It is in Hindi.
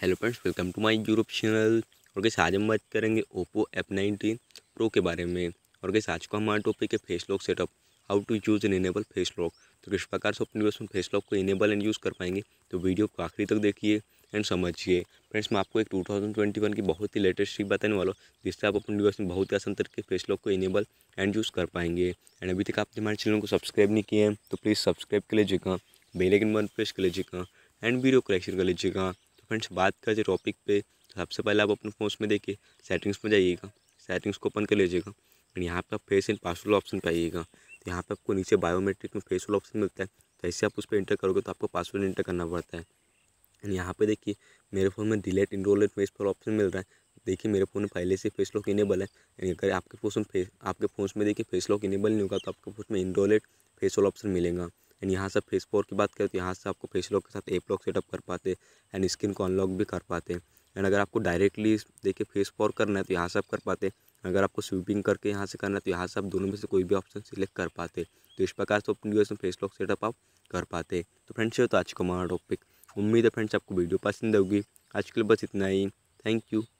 hello friends welcome to my Europe channel और कैसे आज हम बात करेंगे ओप्पो एफ नाइनटीन प्रो के बारे में और कैसे आज का हमारा टॉपिक है face lock setup how to use an enable face lock तो किस प्रकार से अपने यूज़ में फेस लॉक को इनेबल एंड यूज़ कर पाएंगे तो वीडियो को आखिरी तक देखिए एंड समझिए फ्रेंड्स मैं आपको एक टू की बहुत ही लेटेस्ट ट्रिक बताने वाला हूँ जिससे आप अपने डिवाइस में बहुत ही आसान तरीके फेस लॉक को इनेबल एंड यूज़ कर पाएंगे एंड अभी तक आपने हमारे चैनल को सब्सक्राइब नहीं किया है तो प्लीज़ सब्सक्राइब कर लीजिएगा बेलेकिन बन प्रेस कर लीजिएगा एंड वीडियो कलेक्शन कर लीजिएगा फ्रेंड्स बात करें टॉपिक पे सबसे पहले आप अपने फोन में देखिए सेटिंग्स में जाइएगा सेटिंग्स को ओपन कर लीजिएगा एंड यहाँ पर आप फेस एंड पासवर्ड ऑप्शन पर आइएगा तो यहाँ पर आपको नीचे बायोमेट्रिक में फेस ऑप्शन मिलता है जैसे तो आप उस पर इंटर करोगे तो आपको पासवर्ड इंटर करना पड़ता है एंड यहाँ पे देखिए मेरे फ़ोन में डिलेट इनरोल फेस वाला ऑप्शन मिल रहा है देखिए मेरे फ़ोन में पहले से फेस लॉक इनेबल है अगर आपके फोन में फेस आपके फ़ोन में देखिए फेस लॉक इनेबल नहीं होगा तो आपके फोन में इनरोलेट फेस वाला ऑप्शन मिलेगा एंड यहाँ से फेस फोर की बात करें तो यहाँ से आपको फेस लॉक के साथ एप लॉक सेटअप कर पाते एंड स्किन को अनलॉक भी कर पाते हैं एंड अगर आपको डायरेक्टली देखिए फेस फोर करना है तो यहाँ से आप कर पाते हैं अगर आपको स्वीपिंग करके यहाँ से करना है तो यहाँ से आप दोनों में से कोई भी ऑप्शन सिलेक्ट कर पाते तो इस प्रकार से अपनी यूएस में फेस लॉक सेटअप आप कर पाते तो फ्रेंड्स ये तो आज का हमारा टॉपिक उम्मीद है फ्रेंड्स आपको वीडियो पसंद होगी आज के लिए बस इतना ही थैंक यू